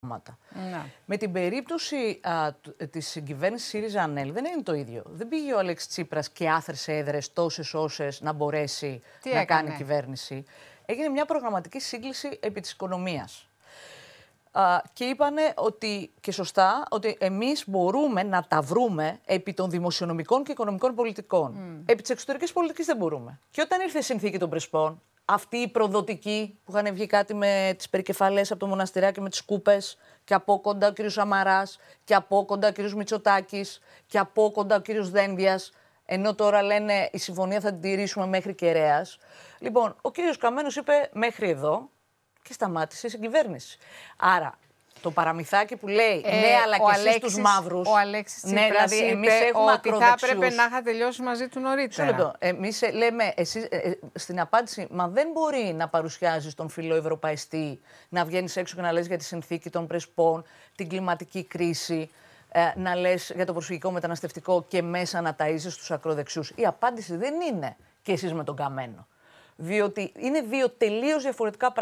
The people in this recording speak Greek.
Ναι. Με την περίπτωση ε, της κυβέρνηση ΣΥΡΙΖΑ ΑΝΕΛ δεν είναι το ίδιο. Δεν πήγε ο Αλέξης Τσίπρας και άθρεσε έδρε τόσες όσες να μπορέσει να κάνει κυβέρνηση. Έγινε μια προγραμματική σύγκληση επί της οικονομίας. Και είπανε ότι, και σωστά, ότι εμείς μπορούμε να τα βρούμε επί των δημοσιονομικών και οικονομικών πολιτικών. Επί της εξωτερικής πολιτικής δεν μπορούμε. Και όταν ήρθε η συνθήκη των Πρεσπών, αυτή η προδοτική που είχαν βγει κάτι με τις περικεφαλές από το και με τις κούπες, και από κοντά ο κ. Σαμαράς, και από κοντά ο κ. Μητσοτάκης, και από κοντά ο κ. Δένδια. Ενώ τώρα λένε η συμφωνία θα την τηρήσουμε μέχρι κεραίας. Λοιπόν, ο κ. Καμένος είπε μέχρι εδώ και σταμάτησε η κυβέρνηση. Άρα το παραμυθάκι που λέει ε, Ναι, αλλά και εσείς τους μαύρους. Ο Αλέξης ναι, δηλαδή, εμείς έχουμε ότι θα έπρεπε να είχα τελειώσει μαζί του νωρίτερα. Εμείς ε, λέμε εσείς, ε, ε, στην απάντηση, μα δεν μπορεί να παρουσιάζεις τον φιλοευρωπαϊστή, να βγαίνεις έξω και να λες για τη συνθήκη των Πρεσπών, την κλιματική κρίση, ε, να λες για το προσφυγικό μεταναστευτικό και μέσα να ταζει τους ακροδεξιούς. Η απάντηση δεν είναι και εσείς με τον καμένο. Διότι είναι δύο τελείως διαφορετικά πράγματα.